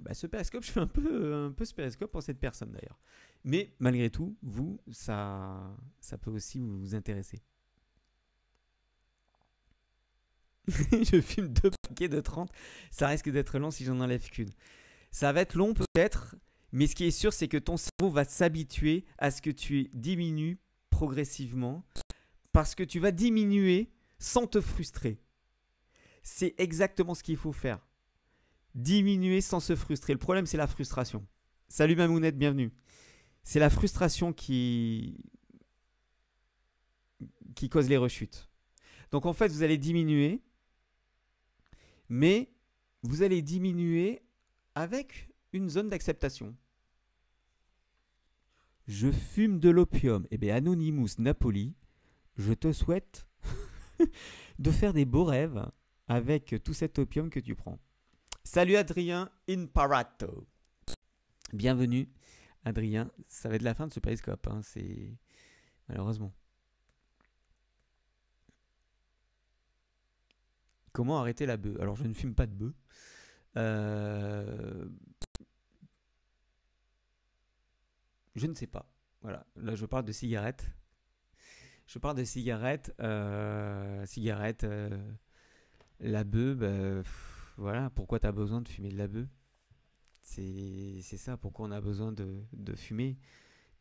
bah, ce périscope, je fais un peu, un peu ce périscope pour cette personne d'ailleurs. Mais malgré tout, vous, ça, ça peut aussi vous intéresser. je filme deux paquets de 30. Ça risque d'être long si j'en enlève qu'une. Ça va être long peut-être, mais ce qui est sûr, c'est que ton cerveau va s'habituer à ce que tu diminues progressivement parce que tu vas diminuer sans te frustrer. C'est exactement ce qu'il faut faire. Diminuer sans se frustrer. Le problème, c'est la frustration. Salut Mamounette, bienvenue. C'est la frustration qui... qui cause les rechutes. Donc en fait, vous allez diminuer mais vous allez diminuer avec une zone d'acceptation. Je fume de l'opium. Eh bien, Anonymous Napoli, je te souhaite de faire des beaux rêves avec tout cet opium que tu prends. Salut Adrien Imparato. Bienvenue Adrien. Ça va être la fin de ce Periscope, hein, c'est malheureusement. Comment arrêter la bœuf Alors, je ne fume pas de bœuf. Euh, je ne sais pas. Voilà, là je parle de cigarettes. Je parle de cigarettes. Euh, cigarettes, euh, la bœuf, bah, voilà, pourquoi tu as besoin de fumer de la bœuf C'est ça, pourquoi on a besoin de, de fumer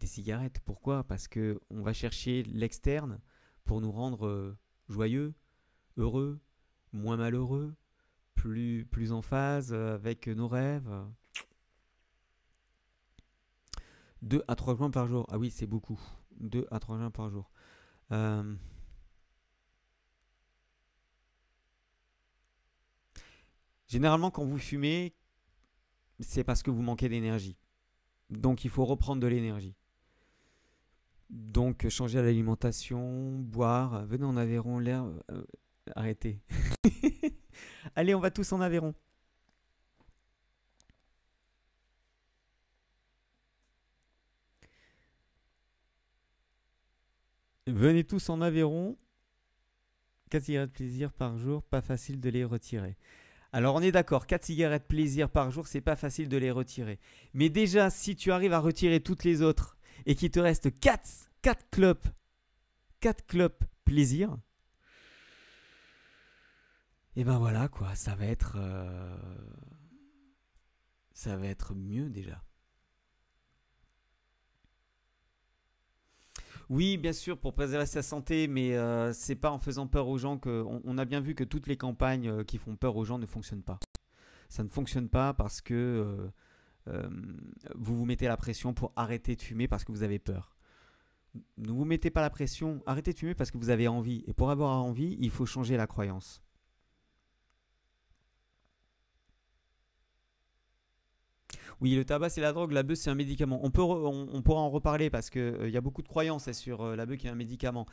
des cigarettes. Pourquoi Parce que on va chercher l'externe pour nous rendre joyeux, heureux, moins malheureux, plus, plus en phase avec nos rêves. 2 à 3 joints par jour. Ah oui, c'est beaucoup. 2 à 3 joints par jour. Euh, généralement, quand vous fumez, c'est parce que vous manquez d'énergie. Donc, il faut reprendre de l'énergie. Donc, changer l'alimentation, boire. Venez en Aveyron, l'herbe. Arrêtez. Allez, on va tous en Aveyron. Venez tous en Aveyron. 4 cigarettes plaisir par jour, pas facile de les retirer. Alors on est d'accord, 4 cigarettes plaisir par jour, c'est pas facile de les retirer. Mais déjà, si tu arrives à retirer toutes les autres et qu'il te reste 4, 4 clopes, clopes plaisir, et ben voilà quoi, ça va être euh, ça va être mieux déjà. Oui, bien sûr, pour préserver sa santé, mais ce euh, c'est pas en faisant peur aux gens que on, a bien vu que toutes les campagnes euh, qui font peur aux gens ne fonctionnent pas. Ça ne fonctionne pas parce que vous vous mettez la pression pour arrêter de fumer parce que vous avez peur ne vous mettez pas la pression, arrêtez de fumer parce que vous avez envie. Et pour avoir envie, il faut changer la croyance. Oui, le tabac c'est la drogue, la bœuf c'est un médicament. On, peut on, pourra en reparler parce qu'il euh, il y a beaucoup de croyances hein, sur euh, la bœuf qui est un médicament.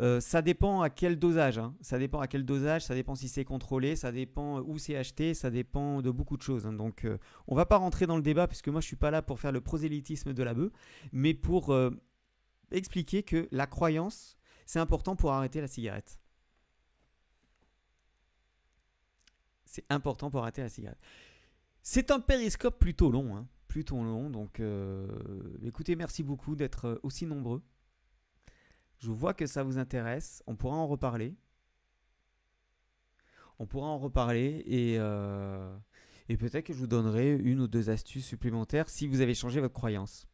Euh, ça dépend à quel dosage. Hein. Ça dépend à quel dosage, ça dépend si c'est contrôlé, ça dépend où c'est acheté, ça dépend de beaucoup de choses. Hein. Donc on va pas rentrer dans le débat puisque moi je suis pas là pour faire le prosélytisme de la bœuf, mais pour expliquer que la croyance c'est important pour arrêter la cigarette. C'est important pour arrêter la cigarette. C'est un périscope plutôt long, hein. plutôt long. Donc, euh, écoutez, merci beaucoup d'être euh, aussi nombreux. Je vois que ça vous intéresse. On pourra en reparler. On pourra en reparler euh, et, peut-être que je vous donnerai une ou deux astuces supplémentaires si vous avez changé votre croyance.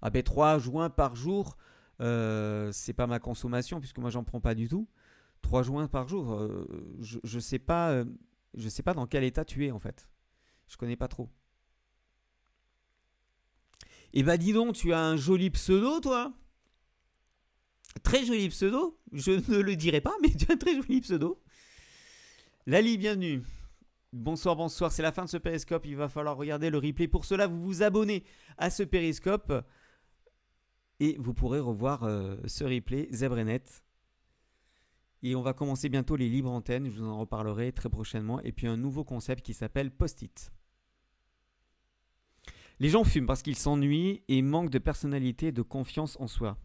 Ah ben 3 joints par jour, ce c'est pas ma consommation puisque moi j'en prends pas du tout. 3 joints par jour, je, ne sais pas je ne sais pas dans quel état tu es en fait. Je ne connais pas trop. Eh bah dis donc, tu as un joli pseudo toi Très joli pseudo, je ne le dirai pas, mais tu as un très joli pseudo. Lali, bienvenue. Bonsoir, bonsoir, c'est la fin de ce périscope, il va falloir regarder le replay. Pour cela, vous vous abonnez à ce périscope et vous pourrez revoir euh, ce replay Zebrenet et on va commencer bientôt les libres antennes, je vous en reparlerai très prochainement, et puis un nouveau concept qui s'appelle Post-it. Les gens fument parce qu'ils s'ennuient et manquent de personnalité et de confiance en soi.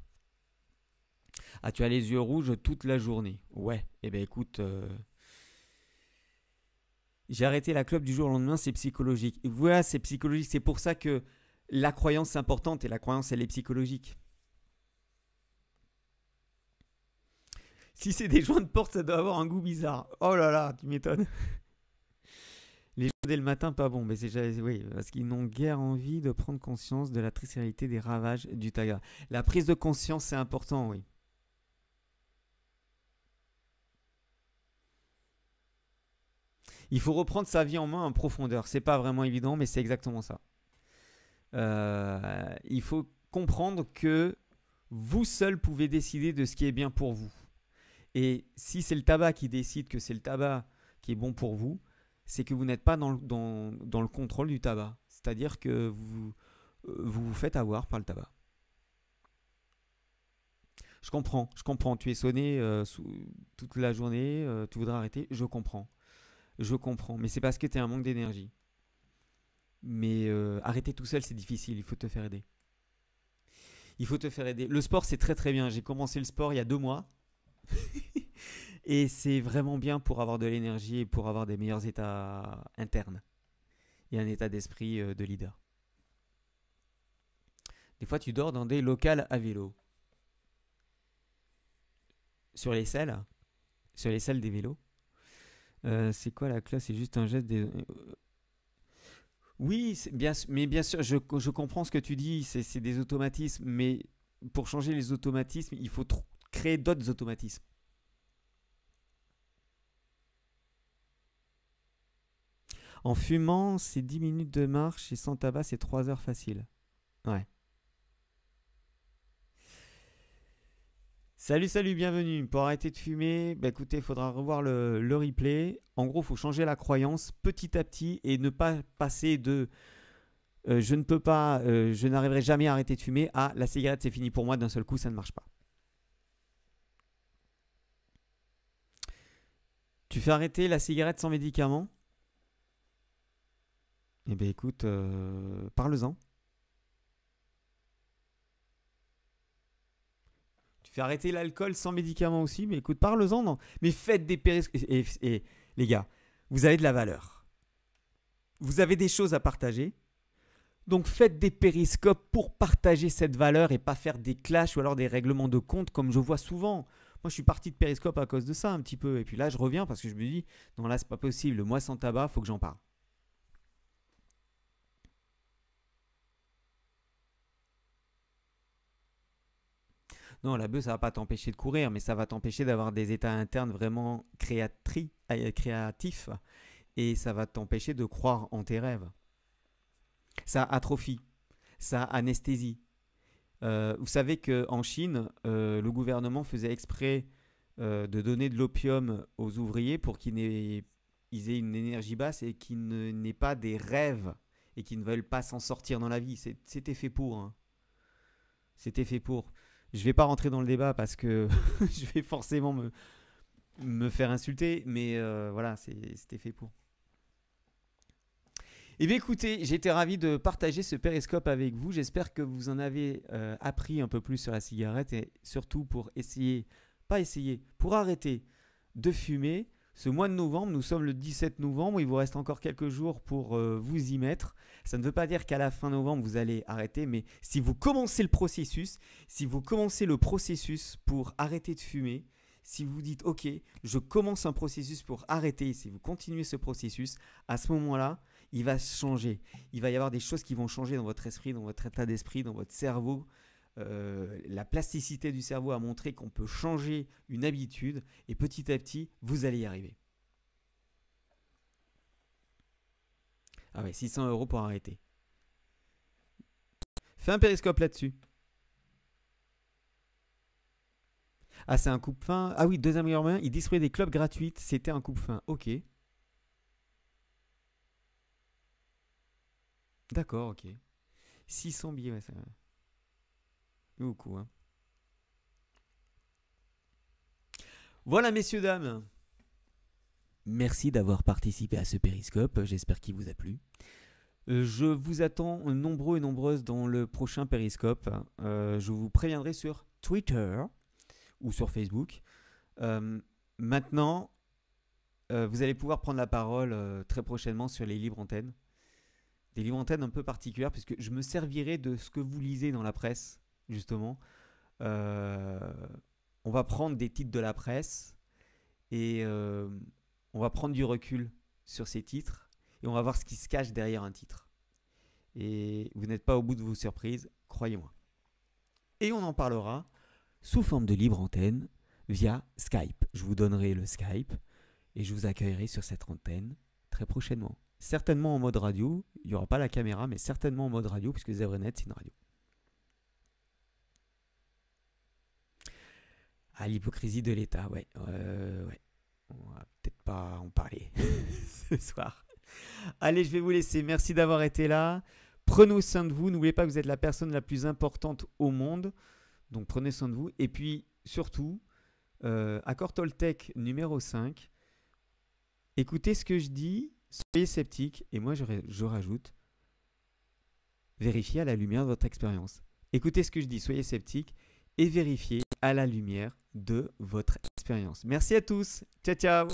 Ah, tu as les yeux rouges toute la journée. Ouais, eh ben écoute, euh, j'ai arrêté la clope du jour au lendemain, c'est psychologique. Voilà, c'est psychologique, c'est pour ça que la croyance est importante et la croyance elle est psychologique. Si c'est des joints de porte, ça doit avoir un goût bizarre. Oh là là, tu m'étonnes. Les joints dès le matin, pas bon, mais c'est oui, parce qu'ils n'ont guère envie de prendre conscience de la triste des ravages du taga. La prise de conscience, c'est important, oui. Il faut reprendre sa vie en main en profondeur. C'est pas vraiment évident, mais c'est exactement ça. Euh, il faut comprendre que vous seul pouvez décider de ce qui est bien pour vous. Et si c'est le tabac qui décide que c'est le tabac qui est bon pour vous, c'est que vous n'êtes pas dans le, contrôle du tabac. C'est-à-dire que euh, vous, vous faites avoir par le tabac. Je comprends, je comprends. Tu es sonné euh, toute la journée, euh, tu voudrais arrêter. Je comprends. Je comprends. Mais c'est parce que tu as un manque d'énergie. Mais arrêter tout seul, c'est difficile. Il faut te faire aider. Il faut te faire aider. Le sport, c'est très très bien. J'ai commencé le sport il y a deux mois. et c'est vraiment bien pour avoir de l'énergie et pour avoir des meilleurs états internes et un état d'esprit euh, de leader. Des fois, tu dors dans des locales à vélo. Sur les selles, sur les selles des vélos. Euh, c'est quoi la classe C'est juste un geste des... Euh, oui, bien, mais bien sûr, je, comprends ce que tu dis, c'est des automatismes, mais pour changer les automatismes, il faut, trop créer d'autres automatismes. En fumant, c'est 10 minutes de marche et sans tabac, c'est 3 heures facile. Ouais. Salut, salut, bienvenue. Pour arrêter de fumer, bah écoutez, il faudra revoir le, replay. En gros, il faut changer la croyance petit à petit et ne pas passer de euh, je ne peux pas, euh, je n'arriverai jamais à arrêter de fumer à la cigarette, c'est fini pour moi, d'un seul coup, ça ne marche pas. Tu fais arrêter la cigarette sans médicament Eh bien écoute, euh, parle-en. Tu fais arrêter l'alcool sans médicament aussi, mais écoute, parle-en. Non. Mais faites des périscopes. Et, et, les gars, vous avez de la valeur. Vous avez des choses à partager. Donc faites des périscopes pour partager cette valeur et pas faire des clashs ou alors des règlements de compte comme je vois souvent. Moi, je suis parti de Periscope à cause de ça un petit peu. Et puis là, je reviens parce que je me dis, non, là, c'est pas possible. Le sans tabac, faut que j'en parle. Non, la bœuf, ça va pas t'empêcher de courir, mais ça va t'empêcher d'avoir des états internes vraiment euh, créatifs et ça va t'empêcher de croire en tes rêves. Ça atrophie, ça anesthésie, euh, vous savez qu'en Chine, euh, le gouvernement faisait exprès euh, de donner de l'opium aux ouvriers pour qu'ils aient, une énergie basse et qu'ils n'aient pas des rêves et qu'ils ne veulent pas s'en sortir dans la vie. C'était fait pour. Hein. C'était fait pour. Je ne vais pas rentrer dans le débat parce que je vais forcément me, me faire insulter, mais voilà, c'était fait pour. Eh bien écoutez, j'étais ravi de partager ce périscope avec vous. J'espère que vous en avez euh, appris un peu plus sur la cigarette et surtout pour essayer, pas essayer, pour arrêter de fumer. Ce mois de novembre, nous sommes le 17 novembre, il vous reste encore quelques jours pour euh, vous y mettre. Ça ne veut pas dire qu'à la fin novembre, vous allez arrêter, mais si vous commencez le processus, si vous commencez le processus pour arrêter de fumer, si vous dites, ok, je commence un processus pour arrêter, si vous continuez ce processus, à ce moment-là, il va changer. Il va y avoir des choses qui vont changer dans votre esprit, dans votre état d'esprit, dans votre cerveau. Euh, la plasticité du cerveau a montré qu'on peut changer une habitude et petit à petit, vous allez y arriver. Ah ouais, 600 euros pour arrêter. Fais un périscope là-dessus. Ah, c'est un coupe-fin. Ah oui, deuxième moyen, il distribuait des clubs gratuites. C'était un coup fin Ok. D'accord, ok. 600 billets, ouais, Beaucoup, hein. Voilà, messieurs, dames. Merci d'avoir participé à ce périscope. J'espère qu'il vous a plu. Je vous attends nombreux et nombreuses dans le prochain périscope. Euh, je vous préviendrai sur Twitter ou sur Facebook. Euh, maintenant, euh, vous allez pouvoir prendre la parole très prochainement sur les libres antennes des livres un peu particulières, puisque je me servirai de ce que vous lisez dans la presse, justement. Euh, on va prendre des titres de la presse et euh, on va prendre du recul sur ces titres et on va voir ce qui se cache derrière un titre. Et vous n'êtes pas au bout de vos surprises, croyez-moi. Et on en parlera sous forme de libre antenne via Skype. Je vous donnerai le Skype et je vous accueillerai sur cette antenne très prochainement certainement en mode radio. Il n'y aura pas la caméra, mais certainement en mode radio, puisque Zebrenet, c'est une radio. Ah, l'hypocrisie de l'État, ouais. Euh, ouais. On va peut-être pas en parler ce soir. Allez, je vais vous laisser. Merci d'avoir été là. Prenez soin de vous. N'oubliez pas que vous êtes la personne la plus importante au monde. Donc prenez soin de vous. Et puis, surtout, euh, accord Toltec numéro 5. Écoutez ce que je dis, Soyez sceptique et moi je, je rajoute, vérifiez à la lumière de votre expérience. Écoutez ce que je dis, soyez sceptique et vérifiez à la lumière de votre expérience. Merci à tous. Ciao ciao